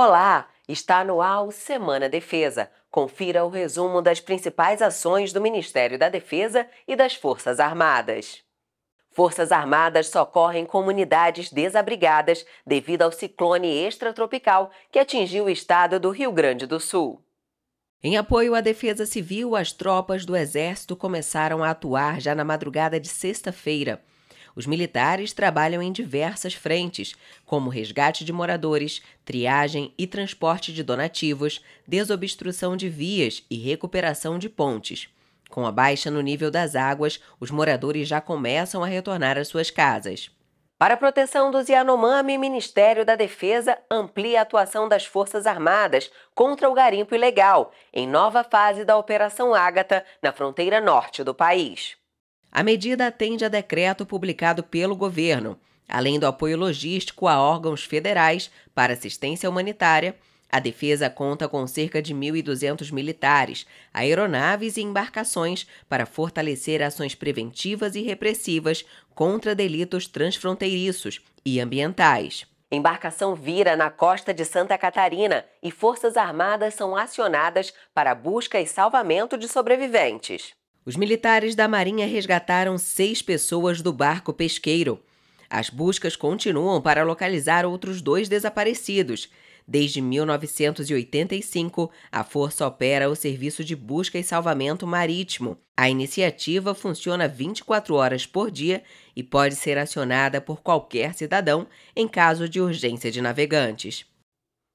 Olá! Está no ar Semana Defesa. Confira o resumo das principais ações do Ministério da Defesa e das Forças Armadas. Forças Armadas socorrem comunidades desabrigadas devido ao ciclone extratropical que atingiu o estado do Rio Grande do Sul. Em apoio à Defesa Civil, as tropas do Exército começaram a atuar já na madrugada de sexta-feira. Os militares trabalham em diversas frentes, como resgate de moradores, triagem e transporte de donativos, desobstrução de vias e recuperação de pontes. Com a baixa no nível das águas, os moradores já começam a retornar às suas casas. Para a proteção dos Yanomami, o Ministério da Defesa amplia a atuação das Forças Armadas contra o garimpo ilegal, em nova fase da Operação Ágata, na fronteira norte do país. A medida atende a decreto publicado pelo governo, além do apoio logístico a órgãos federais para assistência humanitária. A defesa conta com cerca de 1.200 militares, aeronaves e embarcações para fortalecer ações preventivas e repressivas contra delitos transfronteiriços e ambientais. Embarcação vira na costa de Santa Catarina e Forças Armadas são acionadas para busca e salvamento de sobreviventes. Os militares da Marinha resgataram seis pessoas do barco pesqueiro. As buscas continuam para localizar outros dois desaparecidos. Desde 1985, a Força opera o Serviço de Busca e Salvamento Marítimo. A iniciativa funciona 24 horas por dia e pode ser acionada por qualquer cidadão em caso de urgência de navegantes.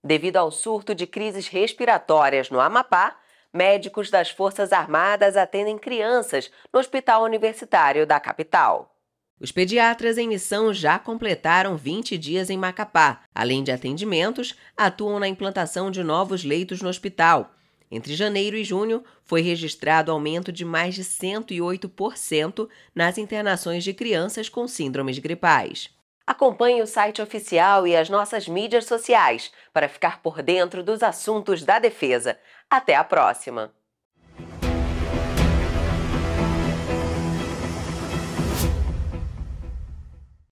Devido ao surto de crises respiratórias no Amapá, médicos das Forças Armadas atendem crianças no Hospital Universitário da capital. Os pediatras em missão já completaram 20 dias em Macapá. Além de atendimentos, atuam na implantação de novos leitos no hospital. Entre janeiro e junho, foi registrado aumento de mais de 108% nas internações de crianças com síndromes gripais. Acompanhe o site oficial e as nossas mídias sociais para ficar por dentro dos assuntos da defesa. Até a próxima!